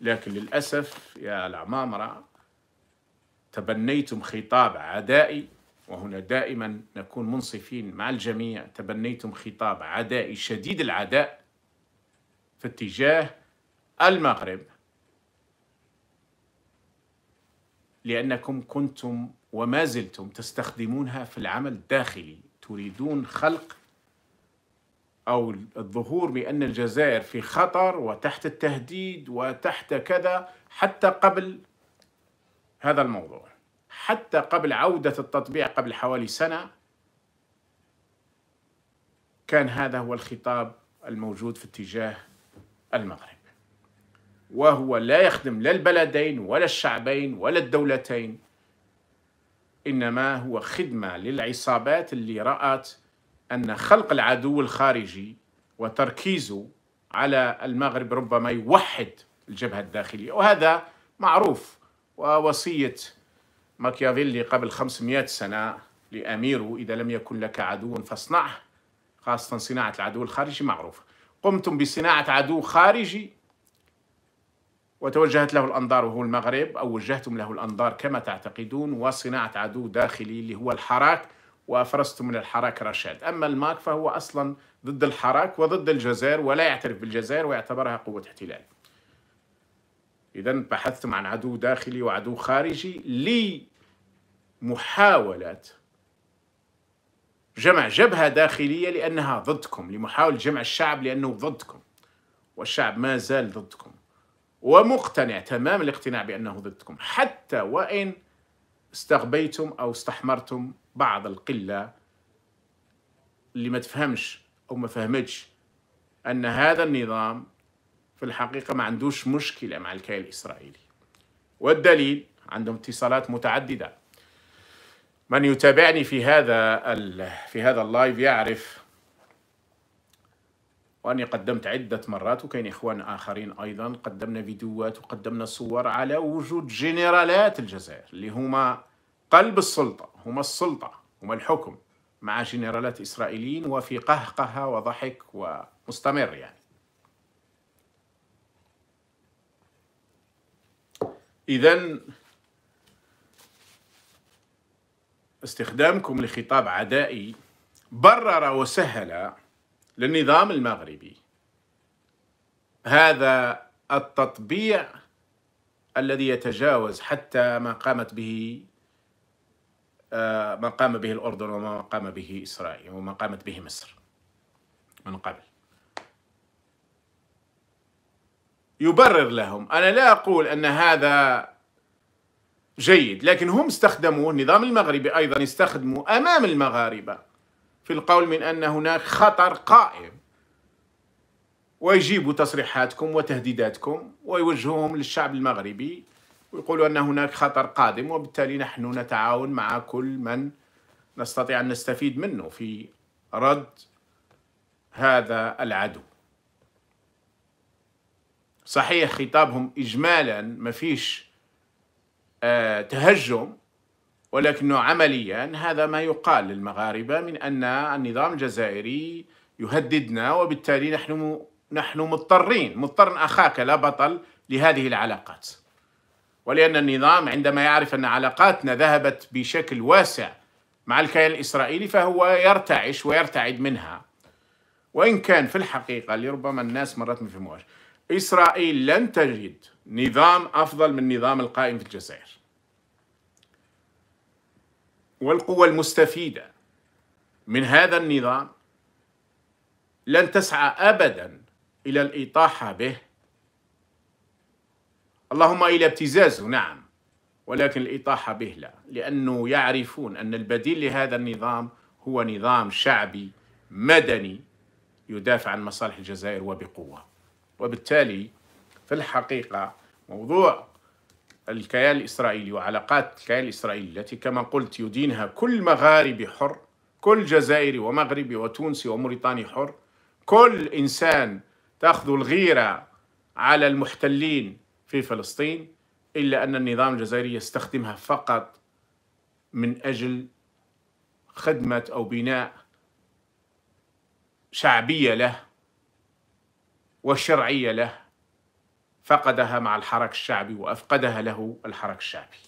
لكن للأسف يا العمامرة تبنيتم خطاب عدائي وهنا دائما نكون منصفين مع الجميع تبنيتم خطاب عدائي شديد العداء في اتجاه المغرب لأنكم كنتم وما زلتم تستخدمونها في العمل الداخلي تريدون خلق أو الظهور بأن الجزائر في خطر وتحت التهديد وتحت كذا حتى قبل هذا الموضوع حتى قبل عودة التطبيع قبل حوالي سنة كان هذا هو الخطاب الموجود في اتجاه المغرب وهو لا يخدم لا البلدين ولا الشعبين ولا الدولتين انما هو خدمه للعصابات اللي رات أن خلق العدو الخارجي وتركيزه على المغرب ربما يوحد الجبهة الداخلية وهذا معروف ووصية ماكيافيلي قبل 500 سنة لأميره إذا لم يكن لك عدو فاصنعه خاصة صناعة العدو الخارجي معروف قمتم بصناعة عدو خارجي وتوجهت له الأنظار وهو المغرب أو وجهتم له الأنظار كما تعتقدون وصناعة عدو داخلي اللي هو الحراك وافرزته من الحراك رشاد اما الماك فهو اصلا ضد الحراك وضد الجزائر ولا يعترف بالجزائر ويعتبرها قوه احتلال اذا بحثتم عن عدو داخلي وعدو خارجي لمحاوله جمع جبهه داخليه لانها ضدكم لمحاوله جمع الشعب لانه ضدكم والشعب ما زال ضدكم ومقتنع تمام الاقتناع بانه ضدكم حتى وان استغبيتم او استحمرتم بعض القلة اللي ما تفهمش أو ما فهمتش أن هذا النظام في الحقيقة ما عندوش مشكلة مع الكيان الإسرائيلي والدليل عندهم اتصالات متعددة من يتابعني في هذا في هذا اللايف يعرف وأني قدمت عدة مرات وكاين إخوان آخرين أيضا قدمنا فيديوهات وقدمنا صور على وجود جنرالات الجزائر اللي هما قلب السلطة هما السلطة هما الحكم مع جنرالات إسرائيليين وفي قهقهة وضحك ومستمر يعني إذا استخدامكم لخطاب عدائي برر وسهل للنظام المغربي هذا التطبيع الذي يتجاوز حتى ما قامت به آه، ما قام به الأردن وما قام به إسرائيل وما قامت به مصر من قبل يبرر لهم أنا لا أقول أن هذا جيد لكن هم استخدموه النظام المغربي أيضا استخدموا أمام المغاربة في القول من أن هناك خطر قائم ويجيبوا تصريحاتكم وتهديداتكم ويوجهوهم للشعب المغربي ويقولوا أن هناك خطر قادم وبالتالي نحن نتعاون مع كل من نستطيع أن نستفيد منه في رد هذا العدو صحيح خطابهم إجمالا ما فيش آه، تهجم ولكنه عمليا هذا ما يقال للمغاربة من أن النظام الجزائري يهددنا وبالتالي نحن نحن مضطرين مضطر أخاك لا بطل لهذه العلاقات ولأن النظام عندما يعرف أن علاقاتنا ذهبت بشكل واسع مع الكيان الإسرائيلي فهو يرتعش ويرتعد منها وإن كان في الحقيقة لربما الناس مرات ما يفهموهاش إسرائيل لن تجد نظام أفضل من النظام القائم في الجزائر والقوة المستفيدة من هذا النظام لن تسعى أبدا إلى الإطاحة به اللهم إلى ابتزازه نعم ولكن الإطاحة به لا لأنه يعرفون أن البديل لهذا النظام هو نظام شعبي مدني يدافع عن مصالح الجزائر وبقوة وبالتالي في الحقيقة موضوع الكيان الإسرائيلي وعلاقات الكيان الإسرائيلي التي كما قلت يدينها كل مغاربي حر كل جزائري ومغربي وتونسي وموريتاني حر كل إنسان تأخذ الغيرة على المحتلين في فلسطين إلا أن النظام الجزائري يستخدمها فقط من أجل خدمة أو بناء شعبية له وشرعية له فقدها مع الحراك الشعبي وأفقدها له الحراك الشعبي